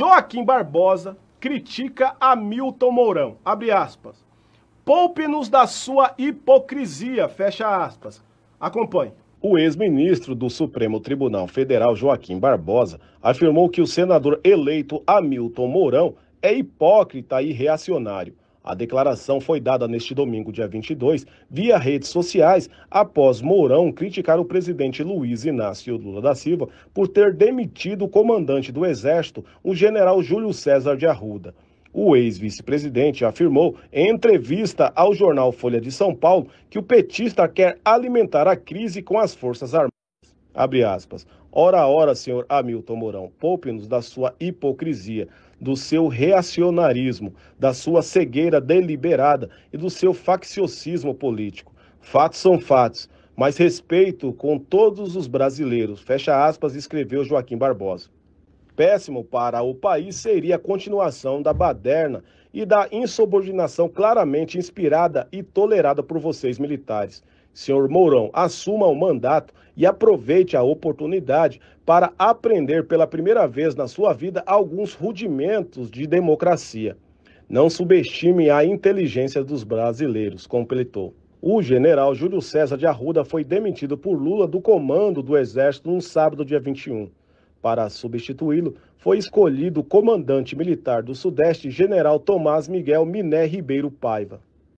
Joaquim Barbosa critica Hamilton Mourão. Abre aspas. Poupe-nos da sua hipocrisia. Fecha aspas. Acompanhe. O ex-ministro do Supremo Tribunal Federal, Joaquim Barbosa, afirmou que o senador eleito Hamilton Mourão é hipócrita e reacionário. A declaração foi dada neste domingo, dia 22, via redes sociais, após Mourão criticar o presidente Luiz Inácio Lula da Silva por ter demitido o comandante do Exército, o general Júlio César de Arruda. O ex-vice-presidente afirmou, em entrevista ao jornal Folha de São Paulo, que o petista quer alimentar a crise com as Forças Armadas. Ora, ora, senhor Hamilton Mourão, poupe-nos da sua hipocrisia, do seu reacionarismo, da sua cegueira deliberada e do seu facciosismo político. Fatos são fatos, mas respeito com todos os brasileiros, fecha aspas, escreveu Joaquim Barbosa. Péssimo para o país seria a continuação da baderna e da insubordinação claramente inspirada e tolerada por vocês militares. Senhor Mourão, assuma o mandato e aproveite a oportunidade para aprender pela primeira vez na sua vida alguns rudimentos de democracia. Não subestime a inteligência dos brasileiros, completou. O general Júlio César de Arruda foi demitido por Lula do comando do Exército no sábado, dia 21. Para substituí-lo, foi escolhido o comandante militar do Sudeste, general Tomás Miguel Miné Ribeiro Paiva.